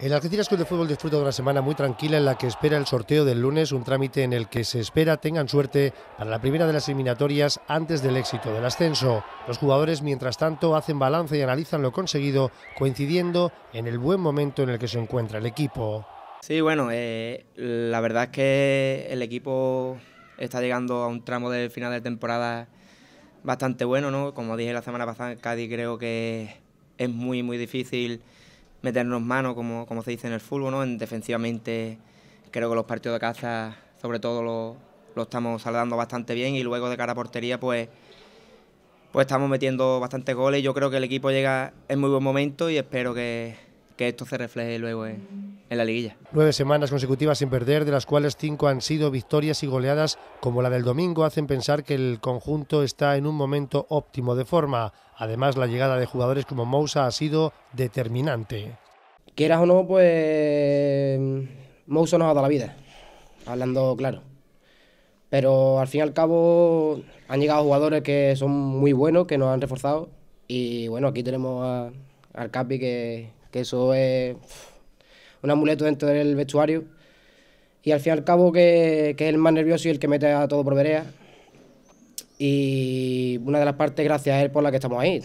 El Algeciras Club de Fútbol disfruta de una semana muy tranquila en la que espera el sorteo del lunes, un trámite en el que se espera tengan suerte para la primera de las eliminatorias antes del éxito del ascenso. Los jugadores, mientras tanto, hacen balance y analizan lo conseguido, coincidiendo en el buen momento en el que se encuentra el equipo. Sí, bueno, eh, la verdad es que el equipo está llegando a un tramo de final de temporada bastante bueno, ¿no? Como dije la semana pasada en Cádiz, creo que es muy, muy difícil meternos manos, como, como se dice en el fútbol, ¿no? En, defensivamente creo que los partidos de caza sobre todo, lo, lo estamos saldando bastante bien y luego de cara a portería, pues, pues estamos metiendo bastantes goles. Yo creo que el equipo llega en muy buen momento y espero que, que esto se refleje luego en, en la liguilla. Nueve semanas consecutivas sin perder, de las cuales cinco han sido victorias y goleadas como la del domingo, hacen pensar que el conjunto está en un momento óptimo de forma. Además, la llegada de jugadores como Moussa ha sido determinante. Quieras o no, pues Moussa nos ha dado la vida, hablando claro. Pero al fin y al cabo han llegado jugadores que son muy buenos, que nos han reforzado. Y bueno, aquí tenemos al Capi, que, que eso es un amuleto dentro del vestuario. Y al fin y al cabo que, es el más nervioso y el que mete a todo por vereda... Y una de las partes, gracias a él, por la que estamos ahí.